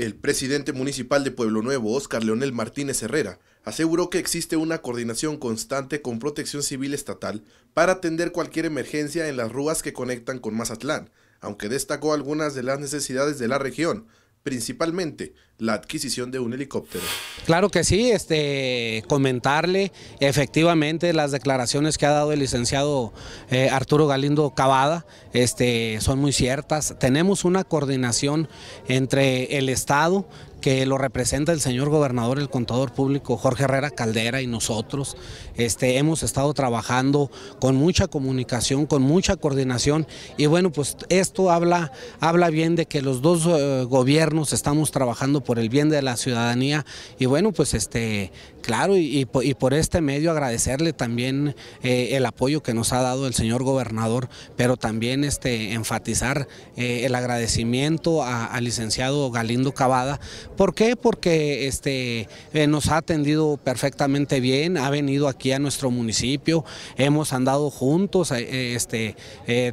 El presidente municipal de Pueblo Nuevo, Óscar Leonel Martínez Herrera, aseguró que existe una coordinación constante con Protección Civil Estatal para atender cualquier emergencia en las rúas que conectan con Mazatlán, aunque destacó algunas de las necesidades de la región, principalmente la adquisición de un helicóptero. Claro que sí, este, comentarle efectivamente las declaraciones que ha dado el licenciado eh, Arturo Galindo Cavada este, son muy ciertas. Tenemos una coordinación entre el Estado, que lo representa el señor gobernador, el contador público Jorge Herrera Caldera y nosotros. Este, hemos estado trabajando con mucha comunicación, con mucha coordinación y bueno, pues esto habla, habla bien de que los dos eh, gobiernos estamos trabajando por el bien de la ciudadanía y bueno, pues este, claro, y, por, este medio agradecerle también eh, el apoyo que nos ha dado el señor gobernador, pero también este, enfatizar eh, el agradecimiento al licenciado Galindo Cavada ¿Por qué? Porque este, eh, nos ha atendido perfectamente bien, ha venido aquí a nuestro municipio, hemos andado juntos, eh, eh, este,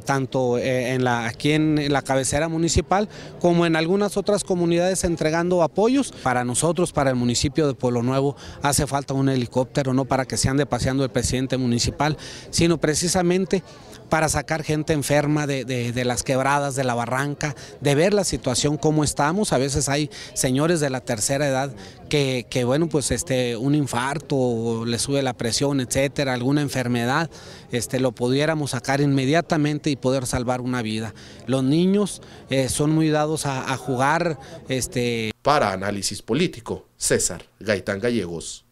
tanto aquí en la cabecera municipal como en algunas otras comunidades entregando apoyos. Para nosotros, para el municipio de Pueblo Nuevo, hace falta un helicóptero, no para que se ande paseando el presidente municipal, sino precisamente para sacar gente enferma de, las quebradas, de la barranca, de ver la situación como estamos. A veces hay señores de la tercera edad que, bueno, pues este, un infarto, le sube la presión, etcétera, alguna enfermedad, este, lo pudiéramos sacar inmediatamente y poder salvar una vida. Los niños eh, son muy dados a, jugar. Este... Para análisis político, César Gaitán Gallegos.